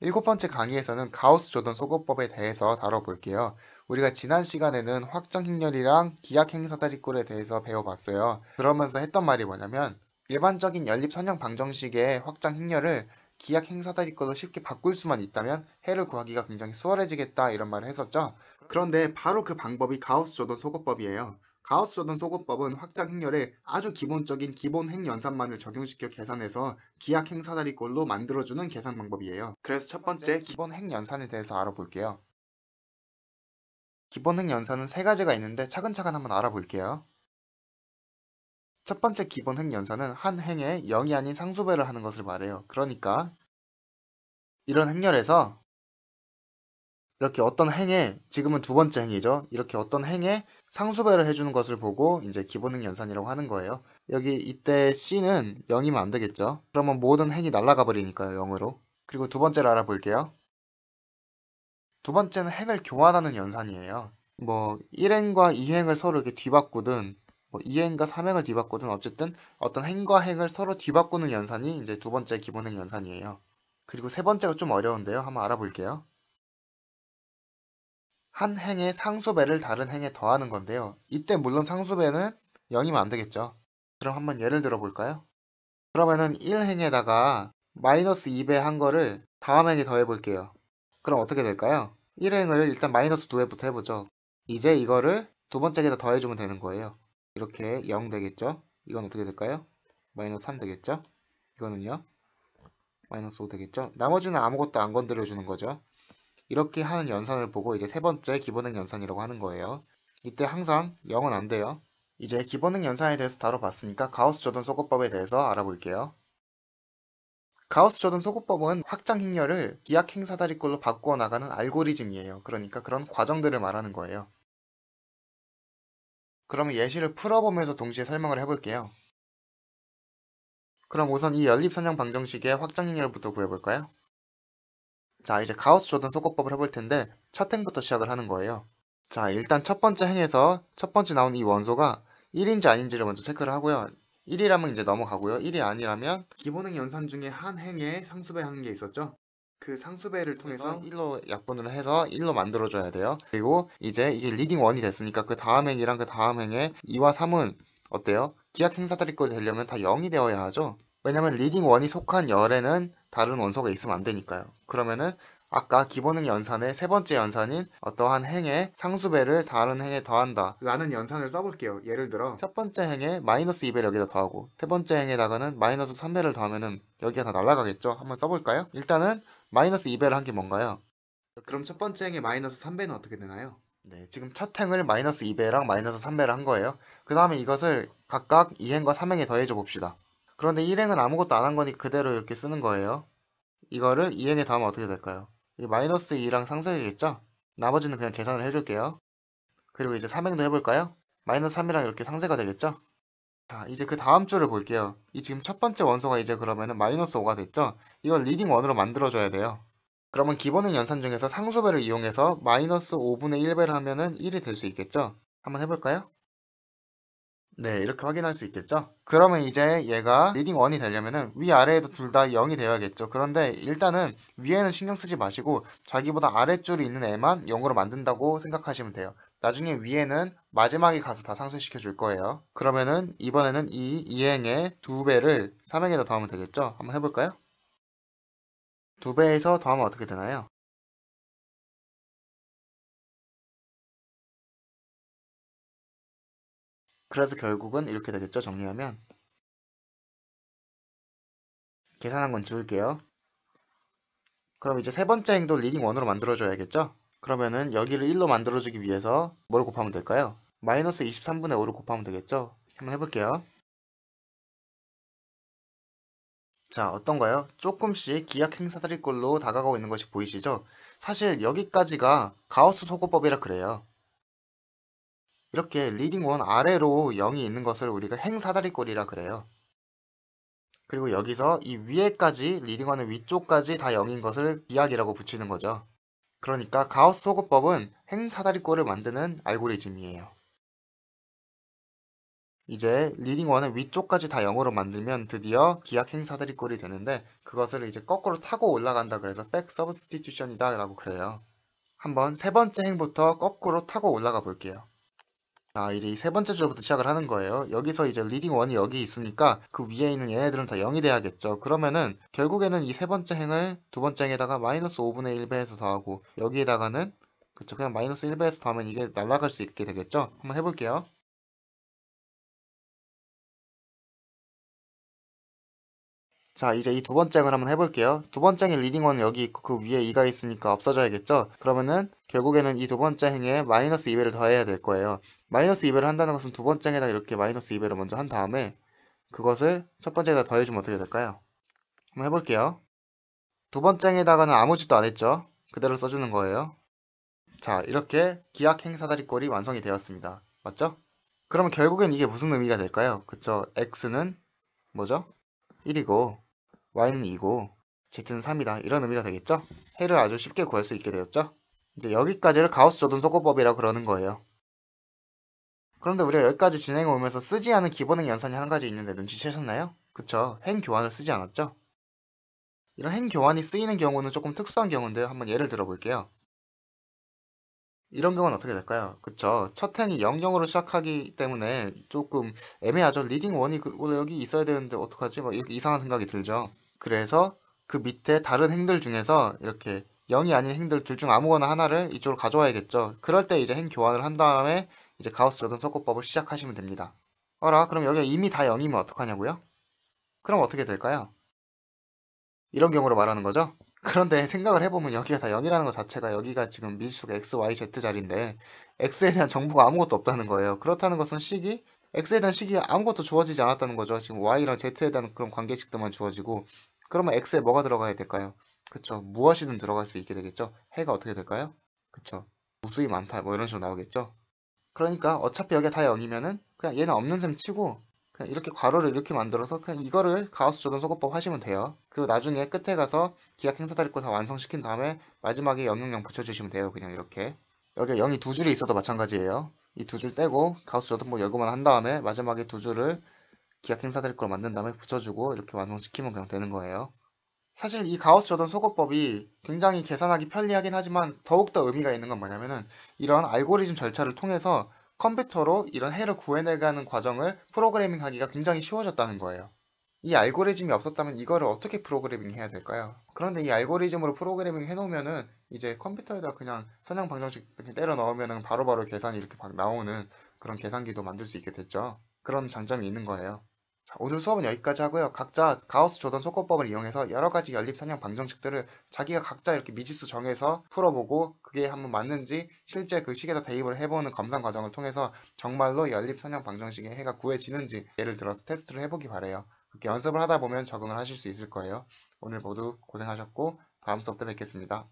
일곱 번째 강의에서는 가우스 조던 소거법에 대해서 다뤄볼게요. 우리가 지난 시간에는 확장 행렬이랑 기약 행사 다리꼴에 대해서 배워봤어요. 그러면서 했던 말이 뭐냐면 일반적인 연립 선형 방정식의 확장 행렬을 기약 행사 다리꼴로 쉽게 바꿀 수만 있다면 해를 구하기가 굉장히 수월해지겠다 이런 말을 했었죠. 그런데 바로 그 방법이 가우스 조던 소거법이에요. 가우스 조던 소거법은 확장 행렬에 아주 기본적인 기본 행연산만을 적용시켜 계산해서 기약 행사다리꼴로 만들어주는 계산 방법이에요. 그래서 첫 번째 기본 행연산에 대해서 알아볼게요. 기본 행연산은 세 가지가 있는데 차근차근 한번 알아볼게요. 첫 번째 기본 행연산은 한 행에 0이 아닌 상수배를 하는 것을 말해요. 그러니까 이런 행렬에서 이렇게 어떤 행에 지금은 두 번째 행이죠. 이렇게 어떤 행에 상수배를 해주는 것을 보고 이제 기본행 연산이라고 하는 거예요. 여기 이때 C는 0이면 안 되겠죠. 그러면 모든 행이 날아가 버리니까요. 0으로. 그리고 두 번째를 알아볼게요. 두 번째는 행을 교환하는 연산이에요. 뭐 1행과 2행을 서로 이렇게 뒤바꾸든 뭐 2행과 3행을 뒤바꾸든 어쨌든 어떤 행과 행을 서로 뒤바꾸는 연산이 이제 두 번째 기본행 연산이에요. 그리고 세 번째가 좀 어려운데요. 한번 알아볼게요. 한 행의 상수배를 다른 행에 더하는 건데요. 이때 물론 상수배는 0이면 안 되겠죠. 그럼 한번 예를 들어 볼까요? 그러면은 1행에다가 마이너스 2배 한 거를 다음 행에 더해 볼게요. 그럼 어떻게 될까요? 1행을 일단 마이너스 2배부터 해보죠. 이제 이거를 두 번째 에다 더해주면 되는 거예요. 이렇게 0 되겠죠? 이건 어떻게 될까요? 마이너스 3 되겠죠? 이거는요? 마이너스 5 되겠죠? 나머지는 아무것도 안 건드려주는 거죠. 이렇게 하는 연산을 보고 이제 세 번째 기본행 연산이라고 하는 거예요. 이때 항상 0은 안 돼요. 이제 기본행 연산에 대해서 다뤄봤으니까 가우스 조던 소거법에 대해서 알아볼게요. 가우스 조던 소거법은 확장 행렬을 기약 행사다리꼴로 바꾸어 나가는 알고리즘이에요. 그러니까 그런 과정들을 말하는 거예요. 그러면 예시를 풀어보면서 동시에 설명을 해볼게요. 그럼 우선 이 연립선형 방정식의 확장 행렬부터 구해볼까요? 자 이제 가우스 조던 소거법을 해볼 텐데 첫 행부터 시작을 하는 거예요. 자 일단 첫 번째 행에서 첫 번째 나온 이 원소가 1인지 아닌지를 먼저 체크를 하고요. 1이라면 이제 넘어가고요. 1이 아니라면 기본행 연산 중에 한 행에 상수배 한 게 있었죠. 그 상수배를 통해서 1로 어. 약분을 해서 1로 만들어줘야 돼요. 그리고 이제 이게 리딩 1이 됐으니까 그 다음 행이랑 그 다음 행에 2와 3은 어때요? 기약 행사다리꼴 되려면 다 0이 되어야 하죠. 왜냐면 리딩 1이 속한 열에는 다른 원소가 있으면 안 되니까요. 그러면은 아까 기본행 연산의 세 번째 연산인 어떠한 행의 상수배를 다른 행에 더한다 라는 연산을 써볼게요. 예를 들어 첫 번째 행에 마이너스 2배를 여기다 더하고 세 번째 행에다가는 마이너스 3배를 더하면은 여기가 다 날아가겠죠? 한번 써볼까요? 일단은 마이너스 2배를 한 게 뭔가요? 그럼 첫 번째 행에 마이너스 3배는 어떻게 되나요? 네, 지금 첫 행을 마이너스 2배랑 마이너스 3배를 한 거예요. 그 다음에 이것을 각각 2행과 3행에 더해줘 봅시다. 그런데 일행은 아무것도 안 한 거니 그대로 이렇게 쓰는 거예요. 이거를 2행에 담으면 어떻게 될까요? 마이너스 2랑 상쇄이겠죠? 나머지는 그냥 계산을 해줄게요. 그리고 이제 3행도 해볼까요? 마이너스 3이랑 이렇게 상쇄가 되겠죠? 자, 이제 그 다음 줄을 볼게요. 이 지금 첫 번째 원소가 이제 그러면은 마이너스 5가 됐죠? 이걸 리딩 원으로 만들어줘야 돼요. 그러면 기본은 연산 중에서 상수배를 이용해서 마이너스 5분의 1배를 하면은 1이 될 수 있겠죠? 한번 해볼까요? 네 이렇게 확인할 수 있겠죠 그러면 이제 얘가 리딩 1이 되려면은 위아래에도 둘 다 0이 되어야겠죠 그런데 일단은 위에는 신경 쓰지 마시고 자기보다 아래줄이 있는 애만 0으로 만든다고 생각하시면 돼요 나중에 위에는 마지막에 가서 다 상쇄시켜 줄 거예요 그러면은 이번에는 이 2행의 2배를 3행에다 더하면 되겠죠 한번 해볼까요? 2배에서 더하면 어떻게 되나요? 그래서 결국은 이렇게 되겠죠. 정리하면 계산한 건 지울게요. 그럼 이제 세 번째 행도 리딩 원으로 만들어줘야겠죠? 그러면은 여기를 1로 만들어주기 위해서 뭘 곱하면 될까요? 마이너스 23분의 5를 곱하면 되겠죠? 한번 해볼게요. 자 어떤가요? 조금씩 기약 행사들이꼴로 다가가고 있는 것이 보이시죠? 사실 여기까지가 가우스 소거법이라 그래요. 이렇게 리딩 원 아래로 0이 있는 것을 우리가 행사다리꼴이라 그래요. 그리고 여기서 이 위에까지 리딩 원의 위쪽까지 다 0인 것을 기약이라고 붙이는 거죠. 그러니까 가우스 소거법은 행사다리꼴을 만드는 알고리즘이에요. 이제 리딩 원의 위쪽까지 다 0으로 만들면 드디어 기약 행사다리꼴이 되는데 그것을 이제 거꾸로 타고 올라간다 그래서 백 서브스티튜션이다 라고 그래요. 한번 세 번째 행부터 거꾸로 타고 올라가 볼게요. 아 이제 이 세 번째 줄부터 시작을 하는 거예요 여기서 이제 리딩 원이 여기 있으니까 그 위에 있는 얘네들은 다 0이 돼야겠죠 그러면은 결국에는 이 세 번째 행을 두 번째 행에다가 마이너스 5분의 1배에서 더하고 여기에다가는 그쵸 그냥 마이너스 1배에서 더하면 이게 날라갈수 있게 되겠죠 한번 해볼게요 자 이제 이 두 번째를 한번 해볼게요 두 번째 행의 리딩원 여기 있고 그 위에 2가 있으니까 없어져야겠죠 그러면은 결국에는 이 두 번째 행에 마이너스 2배를 더해야 될 거예요 마이너스 2배를 한다는 것은 두 번째 행에다 이렇게 마이너스 2배를 먼저 한 다음에 그것을 첫 번째에다 더해주면 어떻게 될까요 한번 해볼게요 두 번째 행에다가는 아무 짓도 안 했죠 그대로 써주는 거예요 자 이렇게 기하행 사다리꼴이 완성이 되었습니다 맞죠? 그러면 결국엔 이게 무슨 의미가 될까요? 그쵸 x는 뭐죠? 1이고 y는 2고 z는 3이다 이런 의미가 되겠죠? 해를 아주 쉽게 구할 수 있게 되었죠? 이제 여기까지를 가우스 조던 소거법이라고 그러는 거예요. 그런데 우리가 여기까지 진행해 오면서 쓰지 않은 기본행 연산이 한 가지 있는데 눈치채셨나요? 그쵸, 행 교환을 쓰지 않았죠? 이런 행 교환이 쓰이는 경우는 조금 특수한 경우인데요. 한번 예를 들어볼게요. 이런 경우는 어떻게 될까요? 그쵸, 첫 행이 00으로 시작하기 때문에 조금 애매하죠. 리딩 1이 그- 어, 여기 있어야 되는데 어떡하지? 막 이렇게 이상한 생각이 들죠. 그래서 그 밑에 다른 행들 중에서 이렇게 0이 아닌 행들 둘 중 아무거나 하나를 이쪽으로 가져와야겠죠. 그럴 때 이제 행 교환을 한 다음에 이제 가우스 요던 석고법을 시작하시면 됩니다. 어라 그럼 여기가 이미 다 0이면 어떡하냐고요? 그럼 어떻게 될까요? 이런 경우로 말하는 거죠. 그런데 생각을 해보면 여기가 다 0이라는 것 자체가 여기가 지금 미지수가 x, y, z 자리인데 x에 대한 정보가 아무것도 없다는 거예요. 그렇다는 것은 식이 x에 대한 식이 아무것도 주어지지 않았다는 거죠. 지금 y랑 z에 대한 그런 관계식들만 주어지고 그러면 x에 뭐가 들어가야 될까요? 그쵸 무엇이든 들어갈 수 있게 되겠죠 해가 어떻게 될까요? 그쵸 무수히 많다 뭐 이런 식으로 나오겠죠 그러니까 어차피 여기 다 0이면은 그냥 얘는 없는 셈 치고 그냥 이렇게 괄호를 이렇게 만들어서 그냥 이거를 가우스 조던 소거법 하시면 돼요 그리고 나중에 끝에 가서 기약 행사다리코다 완성시킨 다음에 마지막에 000 붙여주시면 돼요 그냥 이렇게 여기 0이 두 줄이 있어도 마찬가지예요 이 두 줄 떼고 가우스 조던뭐 열고만 한 다음에 마지막에 두 줄을 기약 행사될 걸 만든 다음에 붙여주고 이렇게 완성시키면 그냥 되는 거예요. 사실 이 가우스 조던 소거법이 굉장히 계산하기 편리하긴 하지만 더욱더 의미가 있는 건 뭐냐면은 이런 알고리즘 절차를 통해서 컴퓨터로 이런 해를 구해내가는 과정을 프로그래밍 하기가 굉장히 쉬워졌다는 거예요. 이 알고리즘이 없었다면 이거를 어떻게 프로그래밍 해야 될까요? 그런데 이 알고리즘으로 프로그래밍 해놓으면은 이제 컴퓨터에다 그냥 선형 방정식 때려 넣으면은 바로바로 계산이 이렇게 막 나오는 그런 계산기도 만들 수 있게 됐죠. 그런 장점이 있는 거예요. 자, 오늘 수업은 여기까지 하고요. 각자 가우스 조던 속고법을 이용해서 여러 가지 연립선형 방정식들을 자기가 각자 이렇게 미지수 정해서 풀어보고 그게 한번 맞는지 실제 그 식에다 대입을 해보는 검산 과정을 통해서 정말로 연립선형 방정식의 해가 구해지는지 예를 들어서 테스트를 해보기 바래요. 그렇게 연습을 하다 보면 적응을 하실 수 있을 거예요. 오늘 모두 고생하셨고 다음 수업 때 뵙겠습니다.